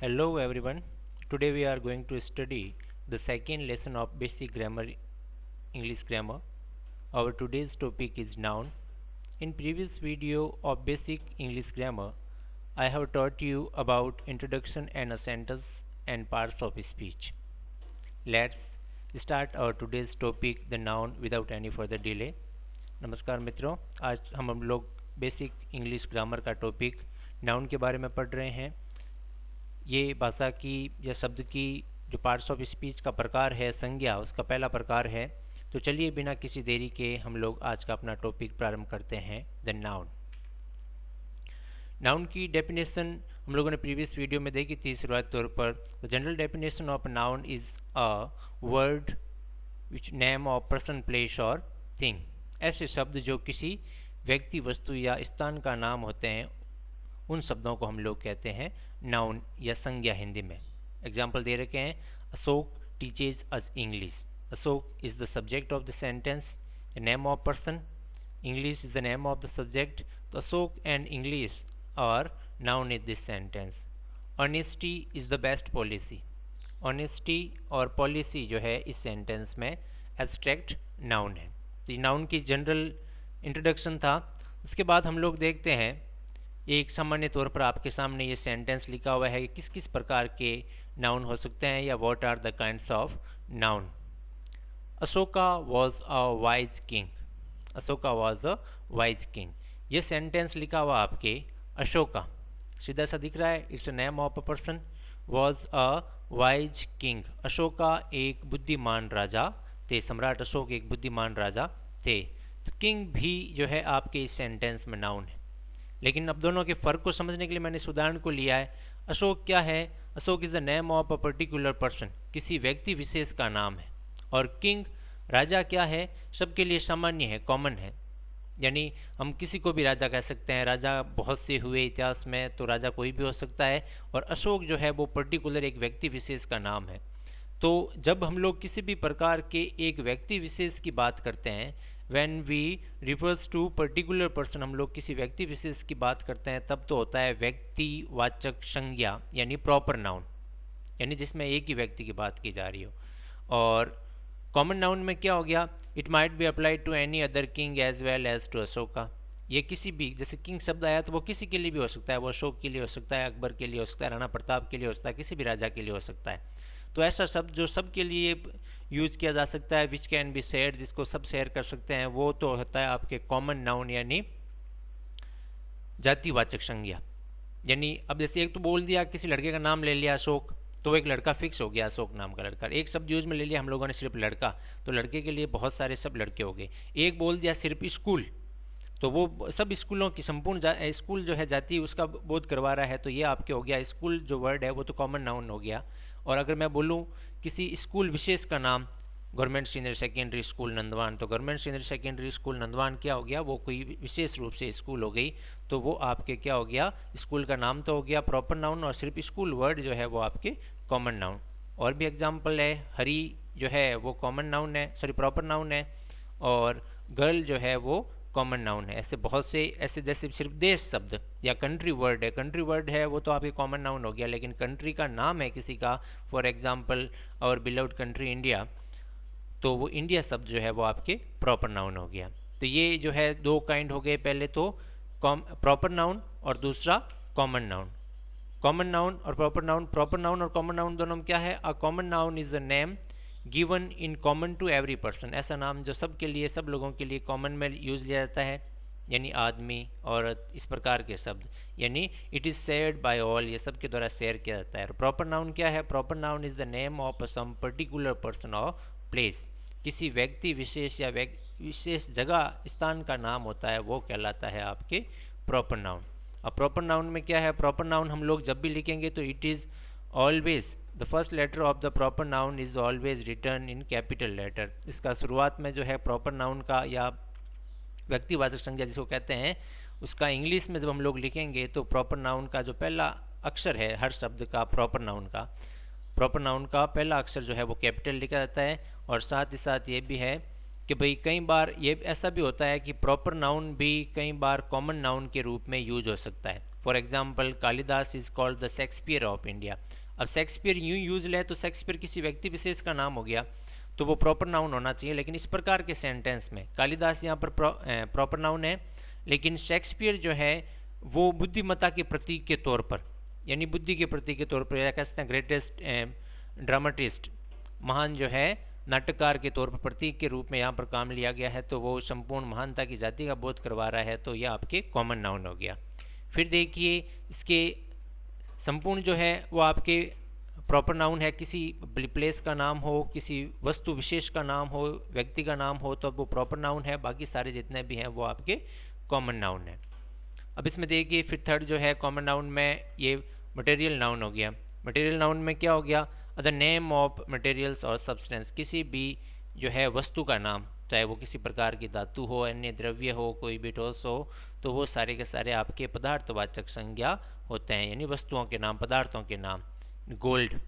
Hello everyone. Today we are going to study the second lesson of basic grammar English grammar. Our today's topic is noun. In previous video of basic English grammar, I have taught you about introduction and a sentence and parts of speech. Let's start our today's topic the noun without any further delay. नमस्कार मित्रों आज हम हम लोग basic English grammar का topic noun के बारे में पढ़ रहे हैं ये भाषा की या शब्द की जो पार्ट्स ऑफ स्पीच का प्रकार है संज्ञा उसका पहला प्रकार है तो चलिए बिना किसी देरी के हम लोग आज का अपना टॉपिक प्रारंभ करते हैं द नाउन नाउन की डेफिनेशन हम लोगों ने प्रीवियस वीडियो में देखी थी शुरुआत तौर पर general definition of noun is a word which name of person place और थिंग ऐसे शब्द जो किसी व्यक्ति वस्तु या स्थान का नाम होते हैं उन शब्दों को हम लोग कहते हैं नाउन या संज्ञा हिंदी में एग्जाम्पल दे रखे हैं Ashok teaches us English Ashok is the subject of the sentence name of person English is the name of the subject तो Ashok and English are noun is this sentence honesty is the best policy honesty और policy जो है इस sentence में abstract noun है तो noun की general introduction था उसके बाद हम लोग देखते हैं एक सामान्य तौर पर आपके सामने ये सेंटेंस लिखा हुआ है कि किस किस प्रकार के नाउन हो सकते हैं या what are the kind of noun Ashoka was a wise king Ashoka was a wise king ये सेंटेंस लिखा हुआ आपके अशोका सीधा सा दिख रहा है it's a name of a person was a wise king Ashoka एक बुद्धिमान राजा थे सम्राट अशोक एक बुद्धिमान राजा थे तो किंग भी जो है आपके इस सेंटेंस में नाउन है लेकिन अब दोनों के फर्क को समझने के लिए मैंने इस उदाहरण को लिया है अशोक क्या है Ashok is the name of a particular person किसी व्यक्ति विशेष का नाम है और किंग राजा क्या है सबके लिए सामान्य है कॉमन है यानी हम किसी को भी राजा कह सकते हैं राजा बहुत से हुए इतिहास में तो राजा कोई भी हो सकता है और अशोक जो है वो पर्टिकुलर एक व्यक्ति विशेष का नाम है तो जब हम लोग किसी भी प्रकार के एक व्यक्ति विशेष की बात करते हैं when we refers to particular person हम लोग किसी व्यक्ति विशेष की बात करते हैं तब तो होता है व्यक्तिवाचक संज्ञा यानी प्रॉपर नाउन यानी जिसमें एक ही व्यक्ति की बात की जा रही हो और कॉमन नाउन में क्या हो गया it might be applied to any other king as well as to Ashoka ये किसी भी जैसे किंग शब्द आया तो वो किसी के लिए भी हो सकता है वो अशोक के लिए हो सकता है अकबर के लिए हो सकता है राणा प्रताप के लिए हो सकता है किसी भी राजा के लिए हो सकता है तो ऐसा शब्द जो सबके लिए यूज किया जा सकता है विच कैन बी शेयर जिसको सब शेयर कर सकते हैं वो तो होता है आपके कॉमन नाउन यानी जातिवाचक संज्ञा यानी अब जैसे एक तो बोल दिया किसी लड़के का नाम ले लिया अशोक तो एक लड़का फिक्स हो गया अशोक नाम का लड़का एक शब्द यूज में ले लिया हम लोगों ने सिर्फ लड़का तो लड़के के लिए बहुत सारे सब लड़के हो गए एक बोल दिया सिर्फ स्कूल तो वो सब स्कूलों की संपूर्ण स्कूल जो है जाति उसका बोध करवा रहा है तो ये आपके हो गया स्कूल जो वर्ड है वो तो कॉमन नाउन हो गया और अगर मैं बोलूँ किसी स्कूल विशेष का नाम government senior secondary school Nandwan तो government senior secondary school Nandwan क्या हो गया वो कोई विशेष रूप से स्कूल हो गई तो वो आपके क्या हो गया स्कूल का नाम तो हो गया प्रॉपर नाउन और सिर्फ स्कूल वर्ड जो है वो आपके कॉमन नाउन और भी एग्जाम्पल है हरी जो है वो कॉमन नाउन है सॉरी प्रॉपर नाउन है और गर्ल जो है वो कॉमन नाउन है ऐसे बहुत से ऐसे जैसे सिर्फ देश शब्द या कंट्री वर्ड है कंट्री वर्ड है वो तो आपके कॉमन नाउन हो गया लेकिन कंट्री का नाम है किसी का फॉर एग्जाम्पल और बिलाउड कंट्री इंडिया तो वो इंडिया शब्द जो है वो आपके प्रॉपर नाउन हो गया तो ये जो है दो काइंड हो गए पहले तो प्रॉपर नाउन और दूसरा कॉमन नाउन कॉमन नाउन और प्रॉपर नाउन प्रॉपर नाउन और कॉमन नाउन दोनों में क्या है a common noun is a name given in common to every person ऐसा नाम जो सब के लिए सब लोगों के लिए कॉमन में यूज लिया जाता है यानी आदमी औरत इस प्रकार के शब्द यानी it is shared by all ये सब के द्वारा शेयर किया जाता है और प्रॉपर नाउन क्या है proper noun is the name of some particular person और प्लेस किसी व्यक्ति विशेष या विशेष जगह स्थान का नाम होता है वो कहलाता है आपके प्रॉपर नाउन और प्रॉपर नाउन में क्या है प्रॉपर नाउन हम लोग जब भी लिखेंगे तो it is always the first letter of the proper noun is always written in capital letter इसका शुरुआत में जो है प्रॉपर नाउन का या व्यक्तिवाचक संज्ञा जिसको कहते हैं उसका इंग्लिश में जब हम लोग लिखेंगे तो प्रॉपर नाउन का जो पहला अक्षर है हर शब्द का प्रॉपर नाउन का प्रॉपर नाउन का पहला अक्षर जो है वो कैपिटल लिखा जाता है और साथ ही साथ ये भी है कि भाई कई बार ये ऐसा भी होता है कि प्रॉपर नाउन भी कई बार कॉमन नाउन के रूप में यूज हो सकता है for example Kalidas is called the Shakespeare of India अब शेक्सपियर यूं यूज ले तो शेक्सपियर किसी व्यक्ति विशेष का नाम हो गया तो वो प्रॉपर नाउन होना चाहिए लेकिन इस प्रकार के सेंटेंस में कालिदास यहाँ पर प्रॉपर नाउन है लेकिन शेक्सपियर जो है वो बुद्धिमत्ता के प्रतीक के तौर पर यानी बुद्धि के प्रतीक के तौर पर या कह सकते हैं ग्रेटेस्ट ड्रामाटिस्ट महान जो है नाटककार के तौर पर प्रतीक के रूप में यहाँ पर काम लिया गया है तो वो संपूर्ण महानता की जाति का बोध करवा रहा है तो यह आपके कॉमन नाउन हो गया फिर देखिए इसके संपूर्ण जो है वो आपके प्रॉपर नाउन है किसी प्लेस का नाम हो किसी वस्तु विशेष का नाम हो व्यक्ति का नाम हो तो अब वो प्रॉपर नाउन है बाकी सारे जितने भी हैं वो आपके कॉमन नाउन है अब इसमें देखिए फिर थर्ड जो है कॉमन नाउन में ये मटेरियल नाउन हो गया मटेरियल नाउन में क्या हो गया द नेम ऑफ मटेरियल्स और सब्सटेंस किसी भी जो है वस्तु का नाम चाहे वो किसी प्रकार की धातु हो अन्य द्रव्य हो कोई भी ठोस हो तो वो सारे के सारे आपके पदार्थवाचक संज्ञा होते हैं यानी वस्तुओं के नाम पदार्थों के नाम गोल्ड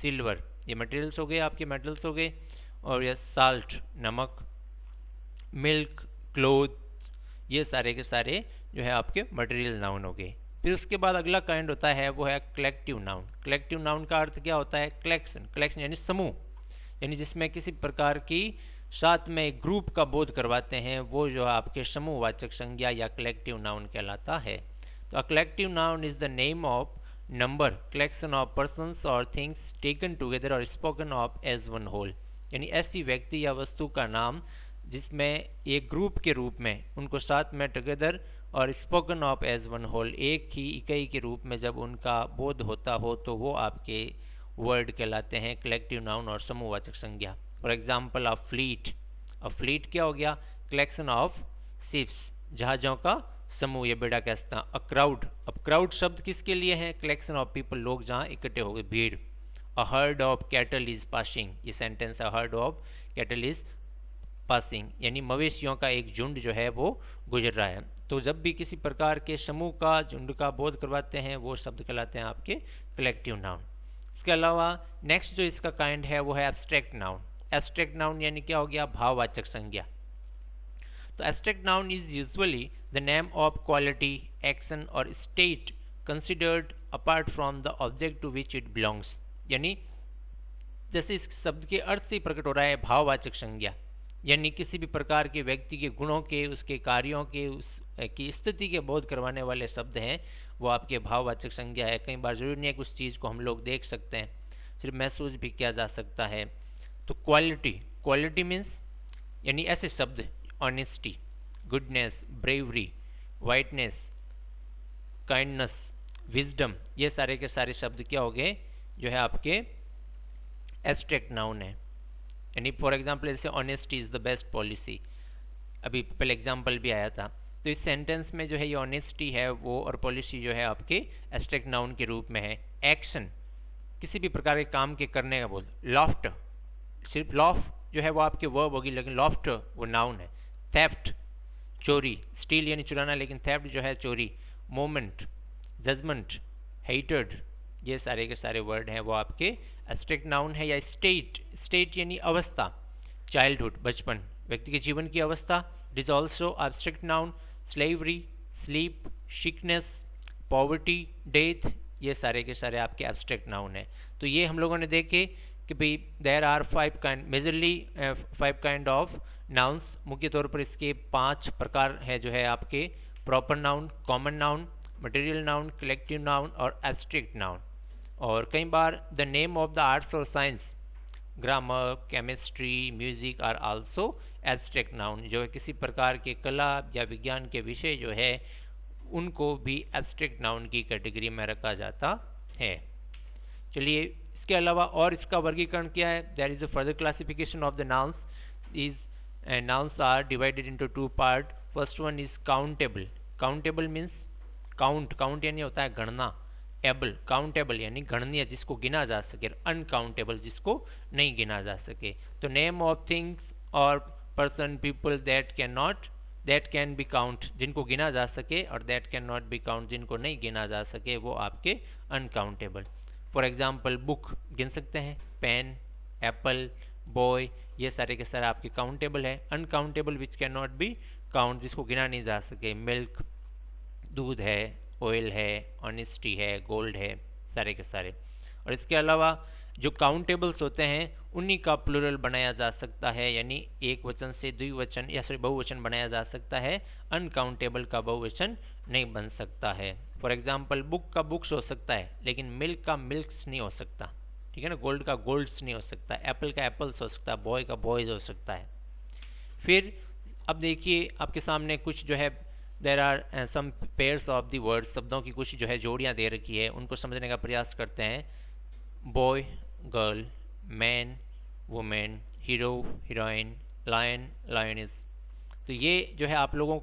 सिल्वर ये मटेरियल्स हो गए आपके मेटल्स हो गए और यह साल्ट नमक मिल्क क्लोथ ये सारे के सारे जो है आपके मटेरियल नाउन हो गए फिर उसके बाद अगला काइंड होता है वो है कलेक्टिव नाउन कलेक्टिव नाउन का अर्थ क्या होता है कलेक्शन कलेक्शन यानी समूह यानी जिसमें किसी प्रकार की साथ में ग्रुप का बोध करवाते हैं वो जो आपके समूहवाचक संज्ञा या कलेक्टिव नाउन कहलाता है तो a collective noun is the name of number collection of person और थिंग्स टेकन टुगेदर और spoken of as one whole यानी ऐसी व्यक्ति या वस्तु का नाम जिसमें एक ग्रुप के रूप में उनको साथ में टुगेदर और spoken of as one whole एक ही इकाई के रूप में जब उनका बोध होता हो तो वो आपके वर्ड कहलाते हैं कलेक्टिव नाउन और समूहवाचक संज्ञा for example a fleet a fleet क्या हो गया कलेक्शन ऑफ सिप्स जहाज़ों का समूह या बेड़ा कहता अ क्राउड अब क्राउड शब्द किसके लिए है कलेक्शन ऑफ पीपल लोग जहाँ इकट्ठे हो गए भीड़ a herd of cattle is passing ये sentence a herd of cattle is passing यानी मवेशियों का एक झुंड जो है वो गुजर रहा है तो जब भी किसी प्रकार के समूह का झुंड का बोध करवाते हैं वो शब्द कहलाते हैं आपके कलेक्टिव नाउन इसके अलावा नेक्स्ट जो इसका काइंड है वो है एब्स्ट्रैक्ट नाउन एस्ट्रेक्ट नाउन यानी क्या हो गया भाववाचक संज्ञा तो abstract noun is usually the name of quality action और state considered apart from the object to which it belongs यानी जैसे इस शब्द के अर्थ से प्रकट हो रहा है भाववाचक संज्ञा यानी किसी भी प्रकार के व्यक्ति के गुणों के उसके कार्यों के उस की स्थिति के बोध करवाने वाले शब्द हैं वो आपके भाववाचक संज्ञा है कई बार जरूरी नहीं है कि उस चीज़ को हम लोग देख सकते हैं सिर्फ महसूस भी किया जा सकता है तो क्वालिटी क्वालिटी मीन्स यानी ऐसे शब्द honesty goodness bravery whiteness kindness wisdom ये सारे के सारे शब्द क्या हो गए जो है आपके एब्स्ट्रैक्ट नाउन है यानी फॉर एग्जाम्पल जैसे honesty is the best policy अभी पहले एग्जाम्पल भी आया था तो इस सेंटेंस में जो है ये ऑनेस्टी है वो और पॉलिसी जो है आपके एब्स्ट्रैक्ट नाउन के रूप में है एक्शन किसी भी प्रकार के काम के करने का बोल लॉफ्ट सिर्फ लॉफ जो है वो आपके वर्ब होगी लेकिन लॉफ्ट वो नाउन है थेफ्ट चोरी स्टील यानी चुराना लेकिन थेफ्ट जो है चोरी मोमेंट जजमेंट हेटर्ड ये सारे के सारे वर्ड हैं वो आपके एस्ट्रिक्ट नाउन है या स्टेट स्टेट यानी अवस्था चाइल्डहुड बचपन व्यक्ति के जीवन की अवस्था it is also abstract noun slavery sleep sickness poverty death ये सारे के सारे आपके एब्स्ट्रैक्ट नाउन है तो ये हम लोगों ने देखे कि भाई there are five kind majorly five kind of nouns मुख्य तौर पर इसके पांच प्रकार हैं जो है आपके proper noun common noun material noun collective noun और एब्स्ट्रिक्ट नाउन और कई बार the name of the arts और science grammar chemistry music are also abstract noun जो है किसी प्रकार के कला या विज्ञान के विषय जो है उनको भी एब्स्ट्रैक्ट नाउन की कैटेगरी में रखा जाता है चलिए इसके अलावा और इसका वर्गीकरण क्या है there is a further classification of the nouns is nouns are divided into two part first one is countable countable means count count यानी होता है गणना एबल काउंटेबल यानी गणनीय जिसको गिना जा सके अनकाउंटेबल जिसको नहीं गिना जा सके तो नेम ऑफ थिंग्स और person people that can not that can be count जिनको गिना जा सके और that can not be count जिनको नहीं गिना जा सके वो आपके अनकाउंटेबल फॉर एग्जाम्पल बुक गिन सकते हैं पेन एप्पल बॉय ये सारे के सारे आपके काउंटेबल है uncountable which can not be count जिसको गिना नहीं जा सके मिल्क दूध है ऑयल है ऑनेस्टी है गोल्ड है सारे के सारे और इसके अलावा जो काउंटेबल्स होते हैं उन्हीं का प्लुरल बनाया जा सकता है यानी एक वचन से द्विवचन या सॉरी बहुवचन बनाया जा सकता है अनकाउंटेबल का बहुवचन नहीं बन सकता है फॉर एग्जाम्पल बुक का बुक्स हो सकता है लेकिन मिल्क का मिल्क्स नहीं हो सकता ठीक है ना गोल्ड का गोल्ड्स नहीं हो सकता एप्पल का एप्पल्स हो सकता है बॉय का बॉयज हो सकता है फिर अब देखिए आपके सामने कुछ जो है there are some pairs of the words शब्दों की कुछ जो है जोड़ियाँ दे रखी है उनको समझने का प्रयास करते हैं boy girl man women hero heroine lion lioness तो ये जो है आप लोगों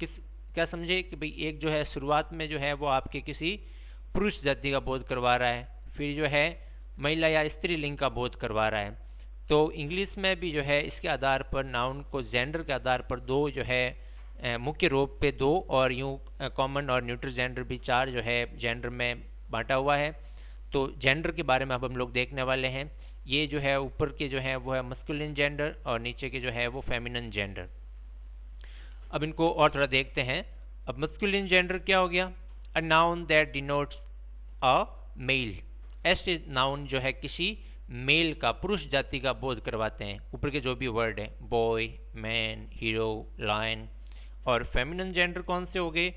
किस क्या समझे कि भाई एक जो है शुरुआत में जो है वो आपके किसी पुरुष जाति का बोध करवा रहा है फिर जो है महिला या स्त्री लिंग का बोध करवा रहा है तो इंग्लिश में भी जो है इसके आधार पर नाउन को जेंडर के आधार पर दो जो है मुख्य रूप पे दो और यूँ कॉमन और न्यूट्रल जेंडर भी चार जो है जेंडर में बांटा हुआ है तो जेंडर के बारे में अब हम लोग देखने वाले हैं ये जो है ऊपर के जो है वो है मस्कुलिन जेंडर और नीचे के जो है वो फेमिनन जेंडर अब इनको और थोड़ा देखते हैं अब मस्कुलिन जेंडर क्या हो गया a noun that denotes a male ऐसे नाउन जो है किसी मेल का पुरुष जाति का बोध करवाते हैं ऊपर के जो भी वर्ड हैं बॉय मैन हीरो लायन और फेमिनन जेंडर कौन से हो गए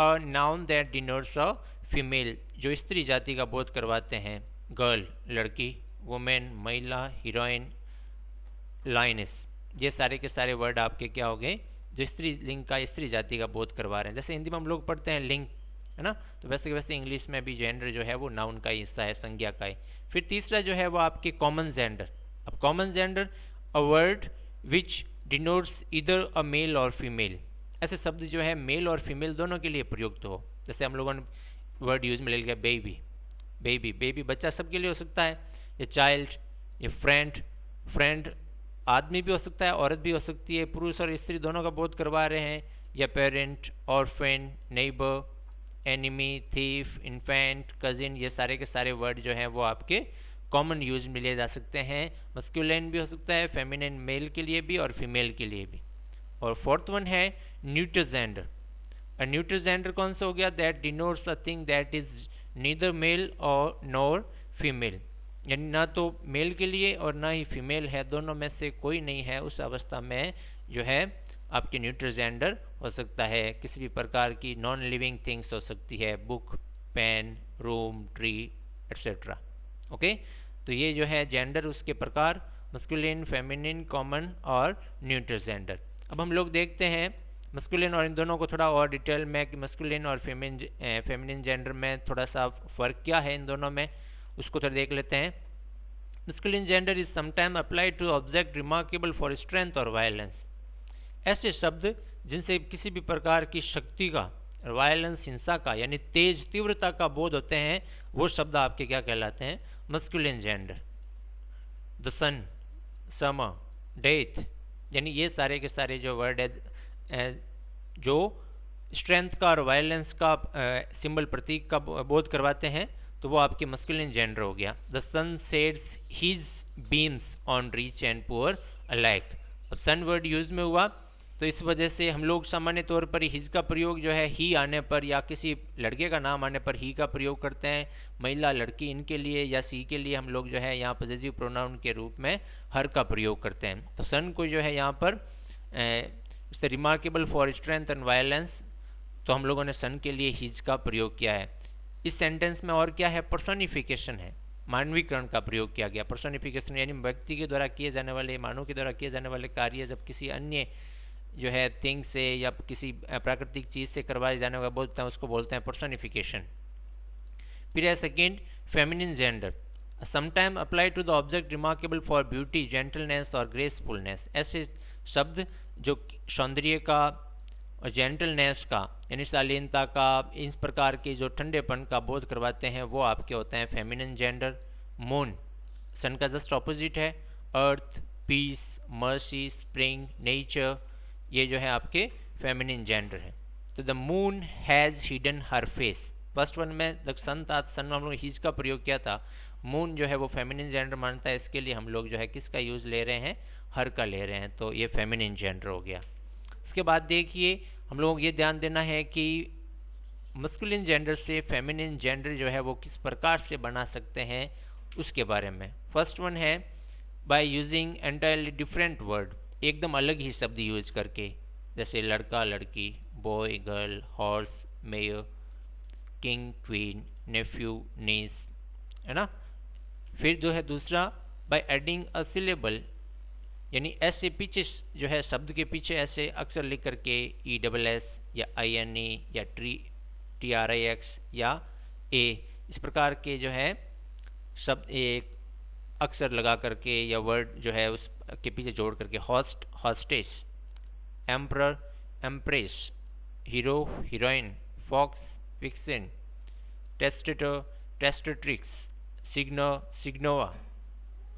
a noun that denotes a female जो स्त्री जाति का बोध करवाते हैं गर्ल लड़की वुमेन महिला हीरोइन लाइनस ये सारे के सारे वर्ड आपके क्या हो गए जो स्त्री लिंग का स्त्री जाति का बोध करवा रहे हैं जैसे हिंदी में हम लोग पढ़ते हैं लिंग है ना तो वैसे के वैसे इंग्लिश में भी जेंडर जो है वो नाउन का हिस्सा है संज्ञा का है फिर तीसरा जो है वो आपके कॉमन जेंडर अब common gender a word which denotes either a mail और फीमेल ऐसे शब्द जो है मेल और फीमेल दोनों के लिए प्रयुक्त हो जैसे हम लोगों ने वर्ड यूज में ले लिया बेबी बेबी बेबी बच्चा सबके लिए हो सकता है ये चाइल्ड ये फ्रेंड फ्रेंड आदमी भी हो सकता है औरत भी हो सकती है पुरुष और स्त्री दोनों का बोध करवा रहे हैं या parent orphan neighbour enemy thief infant cousin ये सारे के सारे वर्ड जो हैं वो आपके कॉमन यूज में लिए जा सकते हैं मस्क्यूलैन भी हो सकता है फेमिनिन मेल के लिए भी और फीमेल के लिए भी और फोर्थ वन है न्यूट्रजेंडर a neutrogender कौन सा हो गया that denotes a thing that is neither male or nor female यानी ना तो मेल के लिए और ना ही फीमेल है दोनों में से कोई नहीं है उस अवस्था में जो है आपके न्यूट्रजेंडर हो सकता है किसी भी प्रकार की नॉन लिविंग थिंग्स हो सकती है book pen room tree etcetera okay तो ये जो है जेंडर उसके प्रकार मस्कुलिन फेमिनिन कॉमन और न्यूट्रजेंडर अब हम लोग देखते हैं मस्कुलिन और इन दोनों को थोड़ा और डिटेल में कि मस्कुलिन और फेमिन फेमिनिन जेंडर में थोड़ा सा फ़र्क क्या है इन दोनों में उसको थोड़ा देख लेते हैं masculine gender is sometime apply to object remarkable for strength और वायलेंस ऐसे शब्द जिनसे किसी भी प्रकार की शक्ति का वायलेंस हिंसा का यानी तेज तीव्रता का बोध होते हैं वो शब्द आपके क्या कहलाते हैं मस्कुलिन जेंडर द सन समा डेथ यानी ये सारे के सारे जो वर्ड है जो स्ट्रेंथ का और वायलेंस का सिंबल प्रतीक का बोध करवाते हैं तो वो आपके मस्कुलिन जेंडर हो गया the sun sheds his beams on rich and poor alike अब सन वर्ड यूज़ में हुआ तो इस वजह से हम लोग सामान्य तौर पर हिज का प्रयोग जो है ही आने पर या किसी लड़के का नाम आने पर ही का प्रयोग करते हैं महिला लड़की इनके लिए या सी के लिए हम लोग जो है यहाँ पॉजिटिव प्रोनाउन के रूप में हर का प्रयोग करते हैं तो सन को जो है यहाँ पर ए, उससे remarkable for strength and violence तो हम लोगों ने सन के लिए हिज का प्रयोग किया है इस सेंटेंस में और क्या है पर्सोनिफिकेशन है मानवीकरण का प्रयोग किया गया पर्सोनिफिकेशन यानी व्यक्ति के द्वारा किए जाने वाले मानव के द्वारा किए जाने वाले कार्य जब किसी अन्य जो है थिंग से या किसी प्राकृतिक चीज़ से करवाए जाने वाला बोलते हैं उसको बोलते हैं पर्सोनिफिकेशन फिर है second feminine gender sometime apply to the object remarkable for beauty gentleness और ग्रेसफुलनेस ऐसे शब्द जो सौंदर्य का और जेंटलनेस का यानी शालीनता का इस प्रकार के जो ठंडेपन का बोध करवाते हैं वो आपके होते हैं फेमिनिन जेंडर मून सन का जस्ट ऑपोजिट है earth peace mercy spring nature ये जो है आपके फेमिनिन जेंडर है तो the moon has hidden her face first one में द सन था सन हम लोग हिज का प्रयोग किया था मून जो है वो फेमिनिन जेंडर मानता है इसके लिए हम लोग जो है किसका यूज़ ले रहे हैं हर का ले रहे हैं तो ये फेमिनिन जेंडर हो गया इसके बाद देखिए हम लोग ये ध्यान देना है कि मस्कुलिन जेंडर से फेमिनिन जेंडर जो है वो किस प्रकार से बना सकते हैं उसके बारे में फर्स्ट वन है by using entirely different word एकदम अलग ही शब्द यूज करके जैसे लड़का लड़की boy girl horse mare king queen nephew niece है ना फिर जो है दूसरा बाय एडिंग अ सिलेबल यानी एस से पीछे जो है शब्द के पीछे ऐसे अक्सर लिख करके ई डबल एस या आई एन ई या ट्री टी आर आई एक्स या ए इस प्रकार के जो है शब्द एक अक्सर लगा करके या वर्ड जो है उस के पीछे जोड़ करके host hostess emperor empress hero heroine fox vixen testator testatrix signor signora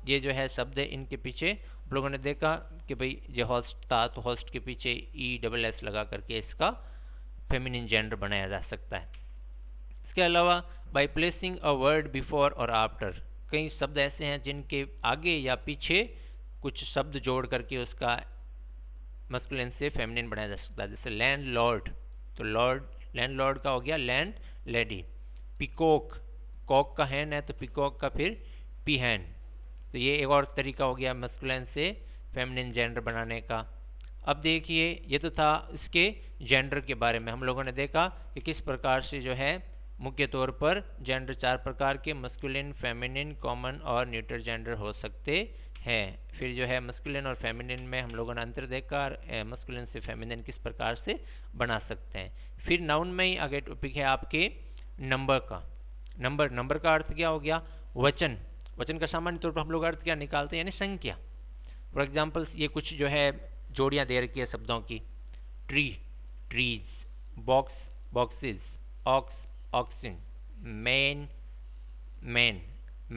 ये जो है शब्द है इनके पीछे आप लोगों ने देखा कि भाई ये हॉस्ट था तो हॉस्ट के पीछे ई डबल एस लगा करके इसका फेमिनिन जेंडर बनाया जा सकता है इसके अलावा by placing a word before or after कई शब्द ऐसे हैं जिनके आगे या पीछे कुछ शब्द जोड़ करके उसका मस्कुलिन से फेमिनिन बनाया जा सकता है जैसे लैंड लॉर्ड तो लॉर्ड लैंड लॉर्ड का हो गया लैंड लेडी पिकोक कॉक का हैन है तो पिकॉक का फिर पी हैन तो ये एक और तरीका हो गया मस्कुलन से फेमिनिन जेंडर बनाने का अब देखिए ये तो था इसके जेंडर के बारे में हम लोगों ने देखा कि किस प्रकार से जो है मुख्य तौर पर जेंडर चार प्रकार के मस्कुलिन फेमिनिन कॉमन और न्यूट्रल जेंडर हो सकते हैं फिर जो है मस्कुलिन और फेमिनिन में हम लोगों ने अंतर देखा मस्कुलिन से फेमिनिन किस प्रकार से बना सकते हैं फिर नाउन में ही आगे टॉपिक है आपके नंबर का नंबर नंबर का अर्थ क्या हो गया वचन वचन का सामान्य तौर पर हम लोग अर्थ क्या निकालते हैं यानी संख्या फॉर एग्जाम्पल्स ये कुछ जो है जोड़ियाँ दे रखी है शब्दों की tree trees box boxes ox oxen man man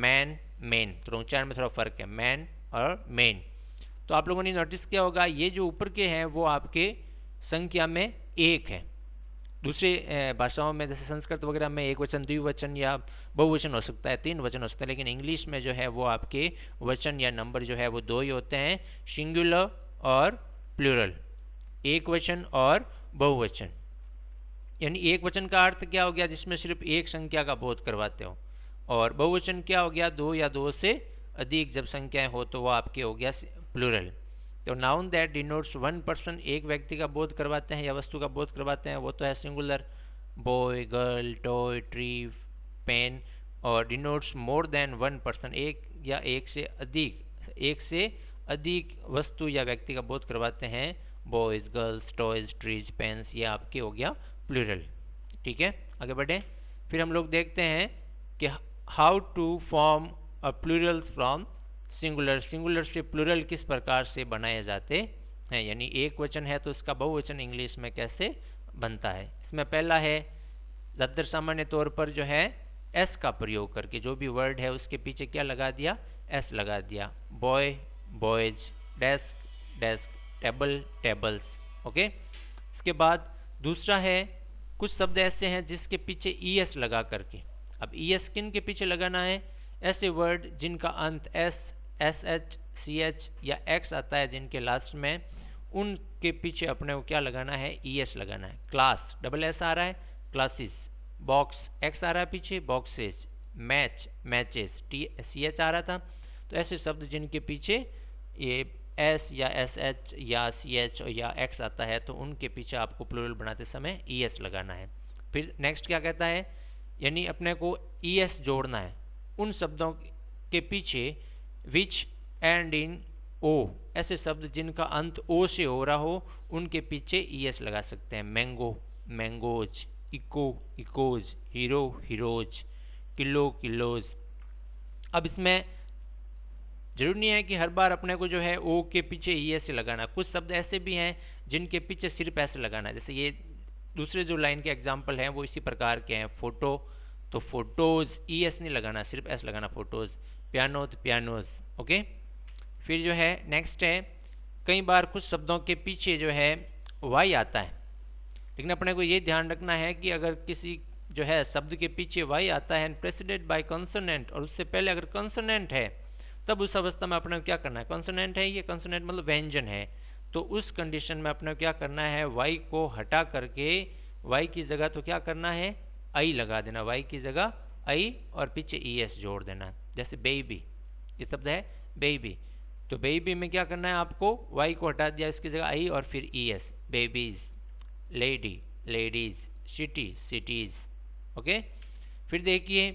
man man तो उच्चारण में थोड़ा फर्क है मैन और मैन तो आप लोगों ने नोटिस किया होगा ये जो ऊपर के हैं वो आपके संख्या में एक है दूसरी भाषाओं में जैसे संस्कृत वगैरह में एक वचन द्विवचन या बहुवचन हो सकता है तीन वचन हो सकता है लेकिन इंग्लिश में जो है वो आपके वचन या नंबर जो है वो दो ही होते हैं सिंगुलर और प्लूरल एक वचन और बहुवचन यानी एक वचन का अर्थ क्या हो गया जिसमें सिर्फ एक संख्या का बोध करवाते हो और बहुवचन क्या हो गया दो या दो से अधिक जब संख्याएं हो तो वह आपके हो गया प्लूरल तो noun that denotes one person एक व्यक्ति का बोध करवाते हैं या वस्तु का बोध करवाते हैं वो तो है singular boy girl toy tree pen और denotes more than one person एक या एक से अधिक एक से अधिक वस्तु या व्यक्ति का बोध करवाते हैं boys girls toys trees pens या आपके हो गया प्लूरल ठीक है आगे बढ़े फिर हम लोग देखते हैं कि how to form a plural from singular singular से प्लुरल किस प्रकार से बनाए जाते हैं यानी एक वचन है तो उसका बहुवचन इंग्लिश में कैसे बनता है इसमें पहला है ज़्यादातर सामान्य तौर पर जो है एस का प्रयोग करके जो भी वर्ड है उसके पीछे क्या लगा दिया एस लगा दिया boy boys desk desk table tables okay इसके बाद दूसरा है कुछ शब्द ऐसे हैं जिसके पीछे ई e एस लगा करके अब ई e एस किन के पीछे लगाना है ऐसे वर्ड जिनका अंत S S H C H या एक्स आता है जिनके लास्ट में उनके पीछे अपने को क्या लगाना है ई e एस लगाना है क्लास डबल एस आ रहा है क्लासेस बॉक्स एक्स आ रहा है पीछे boxes match matches T C H आ रहा था तो ऐसे शब्द जिनके पीछे ये एस या एस एच या सी एच या एक्स आता है तो उनके पीछे आपको प्लूरल बनाते समय ई e एस लगाना है फिर नेक्स्ट क्या कहता है यानी अपने को ई e एस जोड़ना है उन शब्दों के पीछे विच एंड इन ओ ऐसे शब्द जिनका अंत ओ से हो रहा हो उनके पीछे ई e एस लगा सकते हैं mango mangoes echo echoes hero heroes kilo kilos अब इसमें जरूरी नहीं है कि हर बार अपने को जो है ओ के पीछे ई e एस लगाना कुछ शब्द ऐसे भी हैं जिनके पीछे सिर्फ ऐसे लगाना जैसे ये दूसरे जो लाइन के एग्जाम्पल हैं वो इसी प्रकार के हैं फोटो तो फोटोज़ ई एस नहीं लगाना सिर्फ ऐसे लगाना फोटोज़ तो पियानोज ओके फिर जो है नेक्स्ट है कई बार कुछ शब्दों के पीछे जो है वाई आता है लेकिन अपने को ये ध्यान रखना है कि अगर किसी जो है शब्द के पीछे वाई आता है एंड बाय कंसोनेंट और उससे पहले अगर कंसोनेंट है तब उस अवस्था में अपने को क्या करना है कंसोनेंट है ये कंसोनेंट मतलब व्यंजन है तो उस कंडीशन में अपने को क्या करना है वाई को हटा करके वाई की जगह तो क्या करना है आई लगा देना वाई की जगह आई और पीछे ई एस जोड़ देना जैसे बेबी ये शब्द है बेबी तो बेबी में क्या करना है आपको वाई को हटा दिया इसकी जगह आई और फिर E S babies lady ladies city cities okay फिर देखिए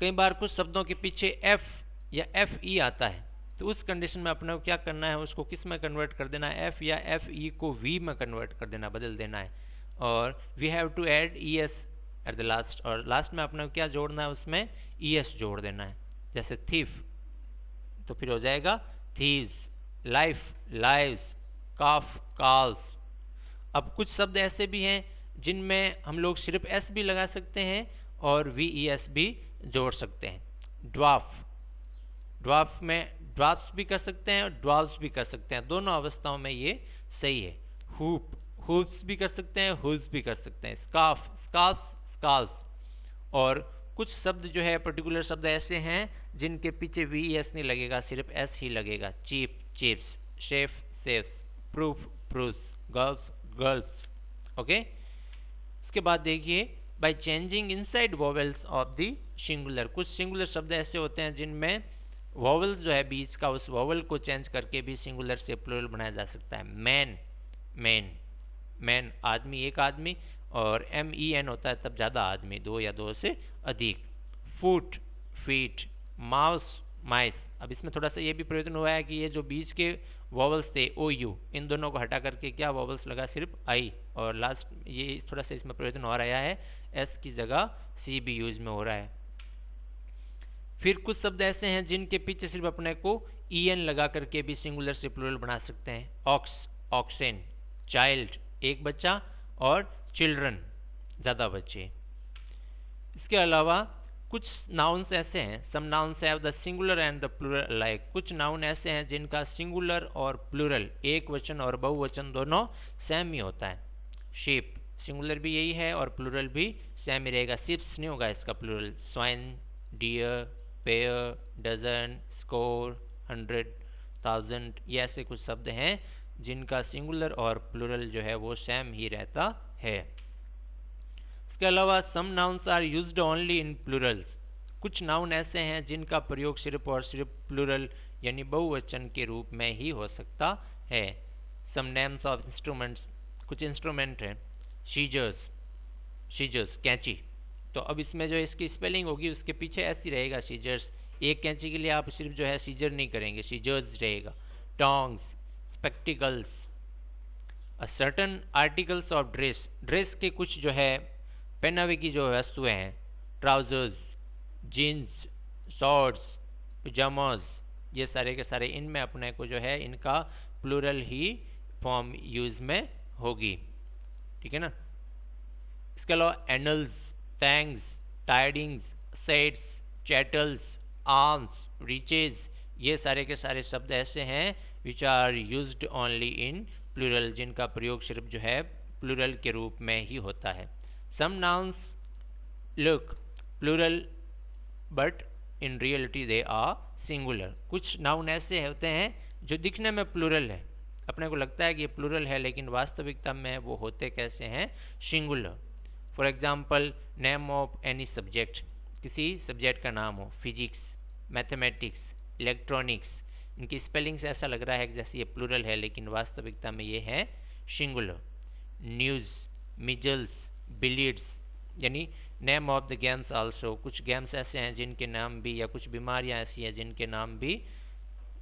कई बार कुछ शब्दों के पीछे एफ या एफ ई e आता है तो उस कंडीशन में अपने को क्या करना है उसको किस में कन्वर्ट कर देना है एफ या एफ ई e को वी में कन्वर्ट कर देना बदल देना है और we have to add E S at the last और लास्ट में आपने क्या जोड़ना है उसमें ई e एस जोड़ देना है जैसे थीफ तो फिर हो जाएगा thieves life lives calf calves अब कुछ शब्द ऐसे भी हैं जिनमें हम लोग सिर्फ एस भी लगा सकते हैं और वी ई एस भी जोड़ सकते हैं ड्वाफ ड्वाफ में ड्वाफ्स भी कर सकते हैं और ड्वाफ्स भी कर सकते हैं दोनों अवस्थाओं में ये सही है हुप हुप्स भी कर सकते हैं हुज भी कर सकते हैं स्काफ स्काफ्स स्काल्स और कुछ शब्द जो है पर्टिकुलर शब्द ऐसे हैं जिनके पीछे वी एस नहीं लगेगा सिर्फ एस ही लगेगा chief chiefs chef chefs proof proof girls girls okay इसके बाद देखिए by changing inside vowels of the singular कुछ सिंगुलर शब्द ऐसे होते हैं जिनमें वॉवल्स जो है बीच का उस वॉवल को चेंज करके भी सिंगुलर से प्लोरल बनाया जा सकता है मैन मैन मैन आदमी एक आदमी और एम ई एन होता है तब ज़्यादा आदमी दो या दो से अधिक फूट फीट माउस माइस अब इसमें थोड़ा सा ये भी प्रयोजन हुआ है कि ये जो बीच के वॉवल्स थे ओ यू इन दोनों को हटा करके क्या वॉवल्स लगा सिर्फ आई और लास्ट ये थोड़ा सा इसमें प्रयोजन हो रहा है एस की जगह सी भी यूज में हो रहा है फिर कुछ शब्द ऐसे हैं जिनके पीछे सिर्फ अपने को ई e एन लगा करके भी सिंगुलर से प्लूरल बना सकते हैं ऑक्स ऑक्सेन चाइल्ड एक बच्चा और चिल्ड्रन ज़्यादा बच्चे इसके अलावा कुछ नाउन्स ऐसे हैं some nouns have the singular and the plural like कुछ नाउन ऐसे हैं जिनका सिंगुलर और प्लूरल एक वचन और बहुवचन दोनों सेम ही होता है शिप सिंगुलर भी यही है और प्लूरल भी सेम ही रहेगा शिप्स नहीं होगा इसका plural swine deer pair dozen score hundred thousand ये ऐसे कुछ शब्द हैं जिनका सिंगुलर और प्लूरल जो है वो सेम ही रहता है इसके अलावा some nouns are use only in plurals कुछ नाउन ऐसे हैं जिनका प्रयोग सिर्फ और सिर्फ प्लूरल यानी बहुवचन के रूप में ही हो सकता है सम नेम्स ऑफ इंस्ट्रूमेंट्स कुछ इंस्ट्रूमेंट हैं शीजर्स शीजर्स कैंची तो अब इसमें जो इसकी स्पेलिंग होगी उसके पीछे ऐसी रहेगा सीजर्स एक कैंची के लिए आप सिर्फ जो है सीजर नहीं करेंगे सीजर्स रहेगा tongs spectacles certain articles of dress dress के कुछ जो है पहनावे की जो वस्तुएं हैं ट्राउजर्स जीन्स शॉर्ट्स पजामाज ये सारे के सारे इनमें अपने को जो है इनका प्लूरल ही फॉर्म यूज में होगी ठीक है ना इसके अलावा annals tongs tidings sets chattels arms riches ये सारे के सारे शब्द ऐसे हैं which are use only in plural जिनका प्रयोग सिर्फ जो है प्लूरल के रूप में ही होता है some nouns look plural but in reality they are singular कुछ नाउन ऐसे होते हैं जो दिखने में प्लूरल है अपने को लगता है कि ये प्लूरल है लेकिन वास्तविकता में वो होते कैसे हैं singular for example name of any subject किसी सब्जेक्ट का नाम हो फिजिक्स मैथमेटिक्स इलेक्ट्रॉनिक्स इनकी स्पेलिंग से ऐसा लग रहा है कि जैसे ये प्लूरल है लेकिन वास्तविकता में ये है सिंगुलर न्यूज़ मिजल्स बिलियड्स यानी name of the games also कुछ गेम्स ऐसे हैं जिनके नाम भी या कुछ बीमारियां ऐसी हैं जिनके नाम भी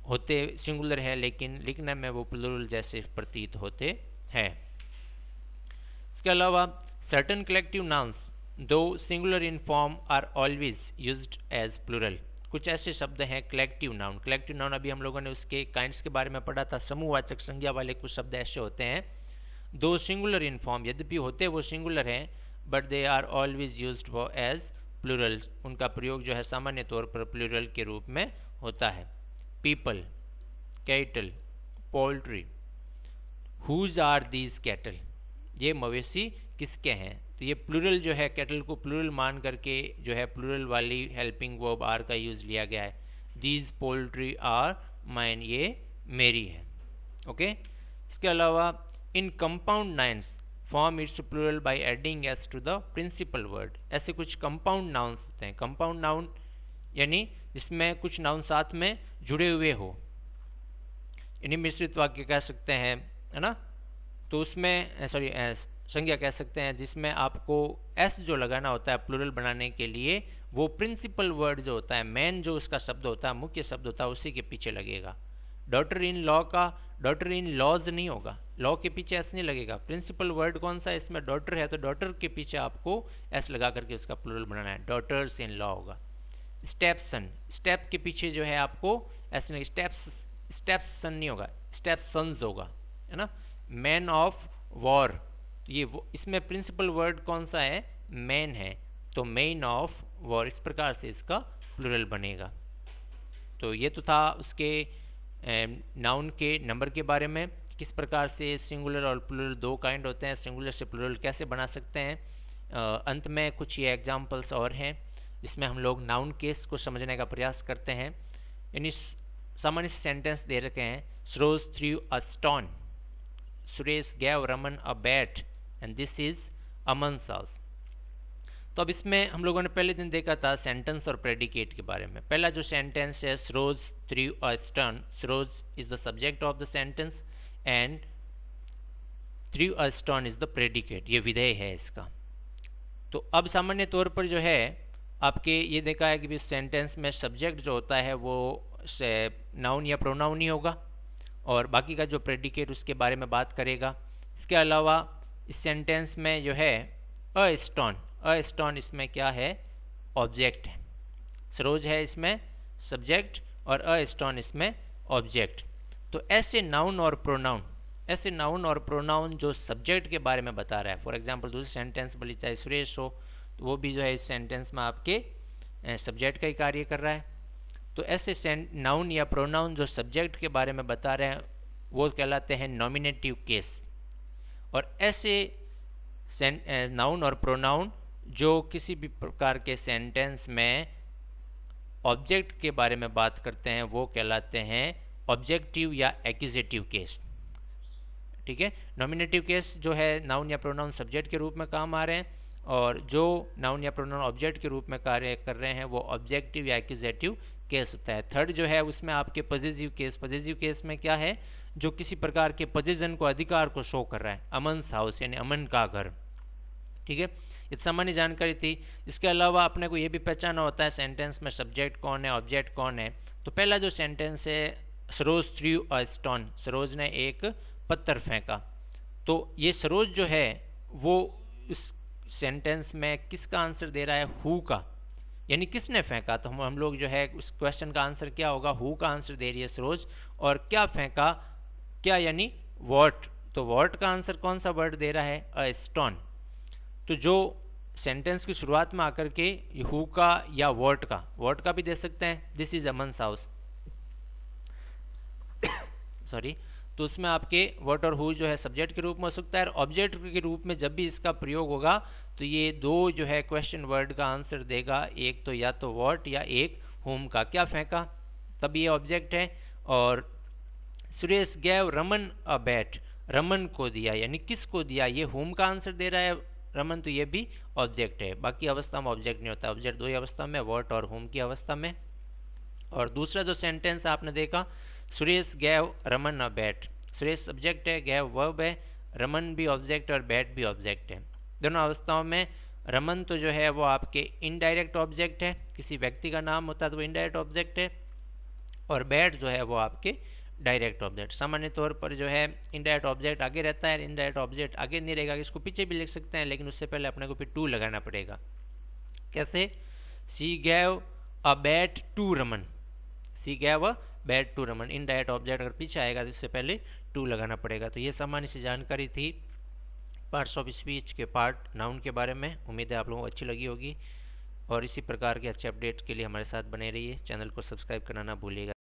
होते सिंगुलर हैं लेकिन लिखने में वो प्लूरल जैसे प्रतीत होते हैं इसके अलावा certain collective names though singular in form are always use as plural कुछ ऐसे शब्द हैं कलेक्टिव नाउन कलेक्टिव नाउन अभी हम लोगों ने उसके काइंड्स के बारे में पढ़ा था समूहवाचक संज्ञा वाले कुछ शब्द ऐसे होते हैं दो सिंगुलर इन फॉर्म यद्यपि होते वो सिंगुलर हैं but they are always use for as plural उनका प्रयोग जो है सामान्य तौर पर प्लूरल के रूप में होता है people cattle poultry whose are these cattle ये मवेशी किसके हैं तो ये प्लूरल जो है कैटल को प्लूरल मान करके जो है प्लूरल वाली हेल्पिंग वर्ब आर का यूज़ लिया गया है दीज पोल्ट्री आर माइन ये मेरी है ओके इसके अलावा in compound nouns form its plural by adding S to the principal word ऐसे कुछ कंपाउंड नाउन्स होते हैं कंपाउंड नाउन यानी जिसमें कुछ नाउन साथ में जुड़े हुए हो यानी मिश्रित वाक्य कह सकते हैं है ना तो उसमें सॉरी संज्ञा कह सकते हैं जिसमें आपको एस जो लगाना होता है प्लूरल बनाने के लिए वो प्रिंसिपल वर्ड जो होता है मेन जो उसका शब्द होता है मुख्य शब्द होता है उसी के पीछे लगेगा डॉटर इन लॉ का डॉटर इन लॉज नहीं होगा लॉ के पीछे एस नहीं लगेगा प्रिंसिपल वर्ड कौन सा है इसमें डॉटर है तो डॉटर के पीछे आपको एस लगा करके उसका प्लूरल बनाना है डॉटर्स इन लॉ होगा स्टेपसन स्टेप के पीछे जो है आपको एस नहीं स्टेप्स स्टेप्सन नहीं होगा स्टेपसन्स होगा है ना मैन ऑफ वॉर तो ये वो इसमें प्रिंसिपल वर्ड कौन सा है मैन है तो मैन ऑफ वॉर इस प्रकार से इसका प्लूरल बनेगा तो ये तो था उसके नाउन के नंबर के बारे में किस प्रकार से सिंगुलर और प्लूरल दो काइंड होते हैं सिंगुलर से प्लूरल कैसे बना सकते हैं आ, अंत में कुछ ये एग्जाम्पल्स और हैं जिसमें हम लोग नाउन केस को समझने का प्रयास करते हैं यानी सामान्य सेंटेंस दे रखे हैं Saroj threw a stone Suresh gave Raman a bat and this is Aman house तो अब इसमें हम लोगों ने पहले दिन देखा था सेंटेंस और प्रेडिकेट के बारे में पहला जो सेंटेंस है Saroj threw a stone Saroj is the subject of the sentence and threw a stone is the predicate ये विधेय है इसका तो अब सामान्य तौर पर जो है आपके ये देखा है कि सेंटेंस में सब्जेक्ट जो होता है वो नाउन या प्रोनाउन ही होगा और बाकी का जो प्रेडिकेट उसके बारे में बात करेगा इसके अलावा इस सेंटेंस में जो है अ स्टोन अ स्टोन इसमें क्या है ऑब्जेक्ट है सरोज है इसमें सब्जेक्ट और अ स्टोन इसमें ऑब्जेक्ट तो ऐसे नाउन और प्रोनाउन ऐसे नाउन और प्रोनाउन जो सब्जेक्ट के बारे में बता रहा है फॉर एग्जाम्पल दूसरी सेंटेंस बोली चाहे सुरेश हो तो वो भी जो है इस सेंटेंस में आपके सब्जेक्ट का ही कार्य कर रहा है तो ऐसे नाउन या प्रोनाउन जो सब्जेक्ट के बारे में बता रहे हैं वो कहलाते हैं नॉमिनेटिव केस और ऐसे नाउन eh, और प्रोनाउन जो किसी भी प्रकार के सेंटेंस में ऑब्जेक्ट के बारे में बात करते हैं वो कहलाते हैं ऑब्जेक्टिव या एक्जेटिव केस ठीक है नॉमिनेटिव केस जो है नाउन या प्रोनाउन सब्जेक्ट के रूप में काम आ रहे हैं और जो नाउन या प्रोनाउन ऑब्जेक्ट के रूप में कार्य कर रहे हैं वो ऑब्जेक्टिव या एक्जेटिव केस होता है थर्ड जो है उसमें आपके पॉजिटिव केस पॉजिटिव केस में क्या है जो किसी प्रकार के पजेजन को अधिकार को शो कर रहा है अमन हाउस यानी अमन का घर ठीक है ये सामान्य जानकारी थी इसके अलावा अपने को ये भी पहचाना होता है सेंटेंस में सब्जेक्ट कौन है ऑब्जेक्ट कौन है तो पहला जो सेंटेंस है Saroj threw a stone Saroj ने एक पत्थर फेंका तो ये सरोज जो है वो इस सेंटेंस में किसका आंसर दे रहा है हु का यानी किसने फेंका तो हम हम लोग जो है उस क्वेश्चन का आंसर क्या होगा हु का आंसर दे रही है सरोज और क्या फेंका क्या यानी वॉट तो वॉट का आंसर कौन सा वर्ड दे रहा है अ स्टोन तो जो सेंटेंस की शुरुआत में आकर के हु का या वॉट का वॉट का भी दे सकते हैं this is Aman house sorry तो उसमें आपके वॉट और हु जो है सब्जेक्ट के रूप में हो सकता है और ऑब्जेक्ट के रूप में जब भी इसका प्रयोग होगा तो ये दो जो है क्वेश्चन वर्ड का आंसर देगा एक तो या तो वॉट या एक होम का क्या फेंका तब ये ऑब्जेक्ट है और Suresh gave Raman a bat Raman को दिया यानी किस को दिया ये होम का आंसर दे रहा है रमन तो ये भी ऑब्जेक्ट है बाकी अवस्था में ऑब्जेक्ट नहीं होता ऑब्जेक्ट दो ही अवस्था में वर्ट और होम की अवस्था में और दूसरा जो सेंटेंस आपने देखा Suresh gave Raman a bat Suresh subject है गैव वर्ब है रमन भी ऑब्जेक्ट और बैट भी ऑब्जेक्ट है दोनों अवस्थाओं में रमन तो जो है वो आपके इनडायरेक्ट ऑब्जेक्ट है किसी व्यक्ति का नाम होता है तो वो इनडायरेक्ट ऑब्जेक्ट है और बैट जो है वो आपके डायरेक्ट ऑब्जेक्ट सामान्य तौर पर जो है इनडायरेक्ट ऑब्जेक्ट आगे रहता है इनडायरेक्ट ऑब्जेक्ट आगे नहीं रहेगा इसको पीछे भी लिख सकते हैं लेकिन उससे पहले अपने को फिर टू लगाना पड़ेगा कैसे C gave a bat to Raman C gave a bat to Raman indirect object अगर पीछे आएगा तो इससे पहले टू लगाना पड़ेगा तो ये सामान्य सी जानकारी थी पार्ट्स ऑफ स्पीच के पार्ट नाउन के बारे में उम्मीद है आप लोगों को अच्छी लगी होगी और इसी प्रकार के अच्छे अपडेट्स के लिए हमारे साथ बने रहिए चैनल को सब्सक्राइब करना ना भूलिएगा